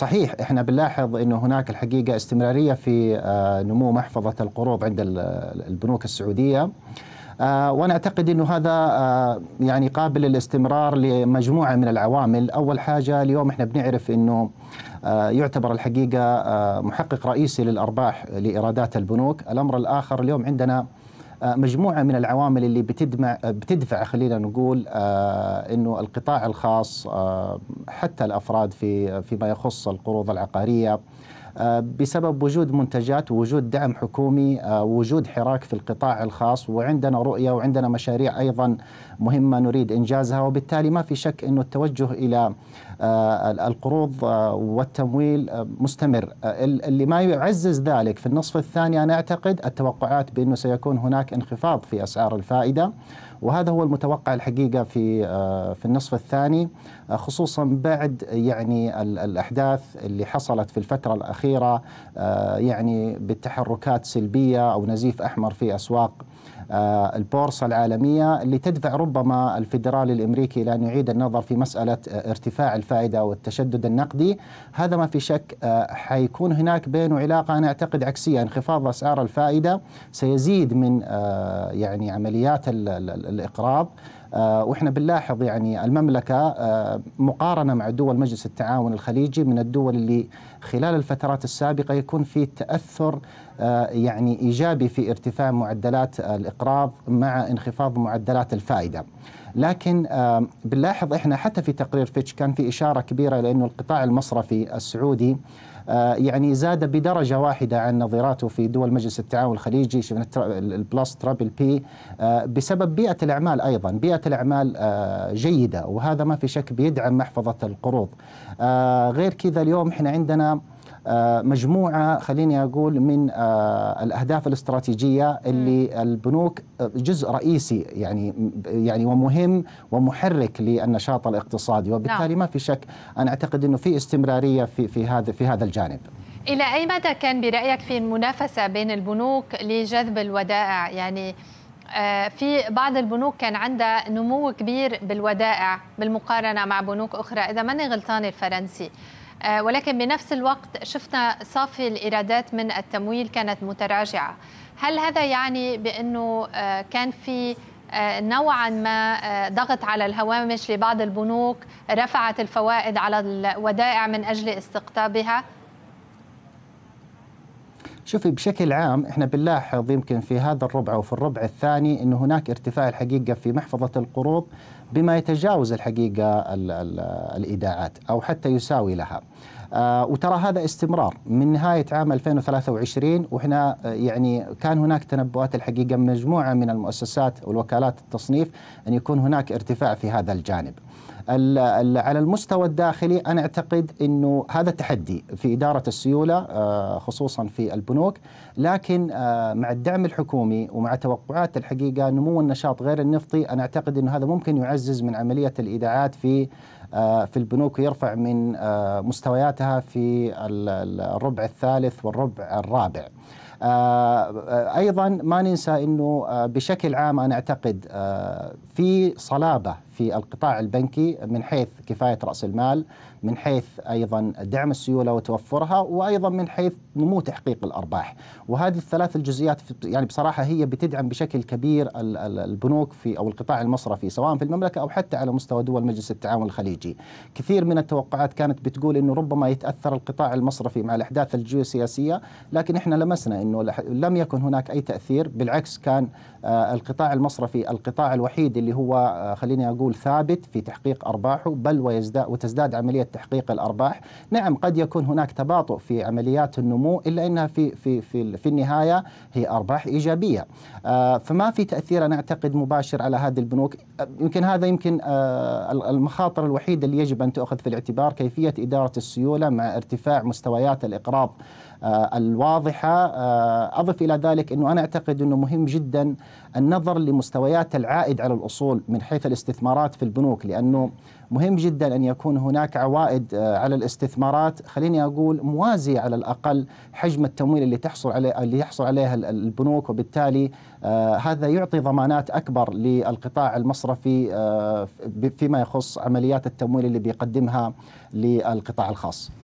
صحيح احنا بنلاحظ انه هناك الحقيقه استمراريه في آه، نمو محفظه القروض عند البنوك السعوديه آه، وانا اعتقد انه هذا آه، يعني قابل للاستمرار لمجموعه من العوامل، اول حاجه اليوم احنا بنعرف انه يعتبر الحقيقه محقق رئيسي للارباح لايرادات البنوك، الامر الاخر اليوم عندنا آه، مجموعه من العوامل اللي بتدمع بتدفع خلينا نقول آه، انه القطاع الخاص آه، حتى الافراد في فيما يخص القروض العقاريه آه، بسبب وجود منتجات ووجود دعم حكومي آه، ووجود حراك في القطاع الخاص وعندنا رؤية وعندنا مشاريع أيضا مهمة نريد إنجازها وبالتالي ما في شك أنه التوجه إلى آه، القروض والتمويل مستمر اللي ما يعزز ذلك في النصف الثاني أنا أعتقد التوقعات بأنه سيكون هناك انخفاض في أسعار الفائدة وهذا هو المتوقع الحقيقه في آه، في النصف الثاني آه، خصوصا بعد يعني الاحداث اللي حصلت في الفتره الاخيره آه، يعني بالتحركات سلبيه او نزيف احمر في اسواق آه، البورصة العالمية اللي تدفع ربما الفيدرالي الأمريكي إلى أن يعيد النظر في مسألة آه، ارتفاع الفائدة والتشدد النقدي هذا ما في شك آه، حيكون هناك بينه علاقة أنا أعتقد عكسية انخفاض أسعار الفائدة سيزيد من يعني عمليات الإقراض آه، واحنا بنلاحظ يعني المملكه آه، مقارنه مع دول مجلس التعاون الخليجي من الدول اللي خلال الفترات السابقه يكون في تاثر آه، يعني ايجابي في ارتفاع معدلات الاقراض مع انخفاض معدلات الفائده. لكن بنلاحظ احنا حتى في تقرير فيتش كان في اشاره كبيره لانه القطاع المصرفي السعودي آه، يعني زاد بدرجة واحدة عن نظيراته في دول مجلس التعاون الخليجي شفنا البلس ترابل بي آه، بسبب بيئة الأعمال أيضا بيئة الأعمال آه، جيدة وهذا ما في شك بيدعم محفظة القروض غير كذا اليوم احنا عندنا آه، مجموعه خليني اقول من آه، الاهداف الاستراتيجيه اللي البنوك آه، جزء رئيسي يعني يعني ومهم ومحرك للنشاط الاقتصادي نعم. وبالتالي ما في شك انا اعتقد انه في استمراريه في في هذا في هذا الجانب. الى اي مدى كان برايك في المنافسه بين البنوك لجذب الودائع يعني في بعض البنوك كان عندها نمو كبير بالودائع بالمقارنه مع بنوك اخرى اذا ماني غلطان الفرنسي آه، ولكن بنفس الوقت شفنا صافي الإيرادات من التمويل كانت متراجعة هل هذا يعني بأنه آه، كان في آه، نوعا ما ضغط على الهوامش لبعض البنوك رفعت الفوائد على الودائع من أجل استقطابها؟ شوفي بشكل عام احنا بنلاحظ يمكن في هذا الربع وفي الربع الثاني انه هناك ارتفاع الحقيقه في محفظه القروض بما يتجاوز الحقيقه الايداعات او حتى يساوي لها. آه، وترى هذا استمرار من نهاية عام 2023 وإحنا آه، يعني كان هناك تنبؤات الحقيقة من مجموعة من المؤسسات والوكالات التصنيف أن يكون هناك ارتفاع في هذا الجانب على المستوى الداخلي انا اعتقد انه هذا تحدي في اداره السيوله آه، خصوصا في البنوك لكن مع الدعم الحكومي ومع توقعات الحقيقه نمو النشاط غير النفطي انا اعتقد انه هذا ممكن يعزز من عمليه الايداعات في آه، في البنوك يرفع من آه، مستوياتها في الربع الثالث والربع الرابع آه، ايضا ما ننسى انه آه، بشكل عام انا اعتقد آه، في صلابه في القطاع البنكي من حيث كفايه راس المال، من حيث ايضا دعم السيوله وتوفرها، وايضا من حيث نمو تحقيق الارباح، وهذه الثلاث الجزئيات يعني بصراحه هي بتدعم بشكل كبير البنوك في او القطاع المصرفي سواء في المملكه او حتى على مستوى دول مجلس التعاون الخليجي. كثير من التوقعات كانت بتقول انه ربما يتاثر القطاع المصرفي مع الاحداث الجيوسياسيه، لكن احنا لمسنا انه انه لم يكن هناك اي تاثير بالعكس كان آه، القطاع المصرفي القطاع الوحيد اللي هو آه، خليني اقول ثابت في تحقيق ارباحه بل ويزداد وتزداد عمليه تحقيق الارباح نعم قد يكون هناك تباطؤ في عمليات النمو الا انها في في في في النهايه هي ارباح ايجابيه آه، فما في تاثير انا اعتقد مباشر على هذه البنوك يمكن هذا يمكن المخاطر الوحيده اللي يجب ان تؤخذ في الاعتبار كيفيه اداره السيوله مع ارتفاع مستويات الاقراض الواضحه أضف إلى ذلك أنه أنا أعتقد أنه مهم جدا النظر لمستويات العائد على الأصول من حيث الاستثمارات في البنوك لأنه مهم جدا أن يكون هناك عوائد آه، على الاستثمارات خليني أقول موازية على الأقل حجم التمويل اللي تحصل عليه اللي يحصل عليها البنوك وبالتالي آه، هذا يعطي ضمانات أكبر للقطاع المصرفي آه، فيما يخص عمليات التمويل اللي بيقدمها للقطاع الخاص